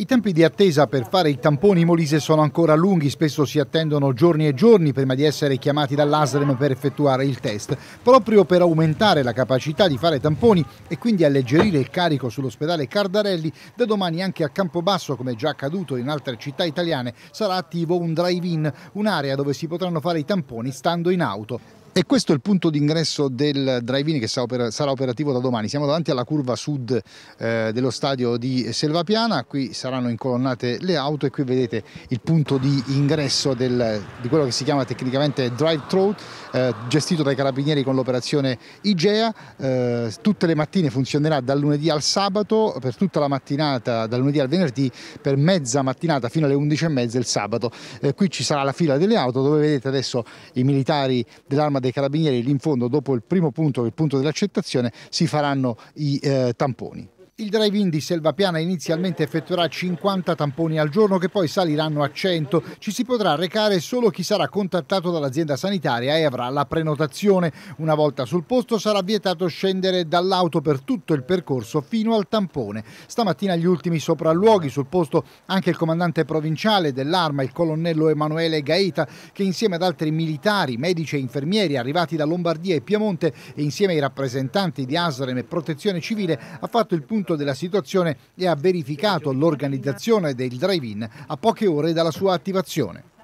I tempi di attesa per fare i tamponi in Molise sono ancora lunghi, spesso si attendono giorni e giorni prima di essere chiamati dall'ASREM per effettuare il test. Proprio per aumentare la capacità di fare tamponi e quindi alleggerire il carico sull'ospedale Cardarelli, da domani anche a Campobasso, come già accaduto in altre città italiane, sarà attivo un drive-in, un'area dove si potranno fare i tamponi stando in auto. E questo è il punto d'ingresso del drive-in che sarà operativo da domani. Siamo davanti alla curva sud eh, dello stadio di Selvapiana, qui saranno incolonnate le auto e qui vedete il punto di ingresso del, di quello che si chiama tecnicamente drive-through, eh, gestito dai carabinieri con l'operazione IGEA. Eh, tutte le mattine funzionerà dal lunedì al sabato, per tutta la mattinata, dal lunedì al venerdì, per mezza mattinata fino alle 11.30 il sabato. qui ci sarà la fila delle auto dove vedete adesso i militari dell'arma del dei carabinieri lì in fondo, dopo il primo punto, il punto dell'accettazione, si faranno i eh, tamponi. Il drive-in di Selvapiana inizialmente effettuerà 50 tamponi al giorno che poi saliranno a 100. Ci si potrà recare solo chi sarà contattato dall'azienda sanitaria e avrà la prenotazione. Una volta sul posto sarà vietato scendere dall'auto per tutto il percorso fino al tampone. Stamattina gli ultimi sopralluoghi sul posto anche il comandante provinciale dell'arma, il colonnello Emanuele Gaeta, che insieme ad altri militari, medici e infermieri arrivati da Lombardia e Piemonte e insieme ai rappresentanti di ASREM e Protezione Civile ha fatto il punto conto della situazione e ha verificato l'organizzazione del drive-in a poche ore dalla sua attivazione.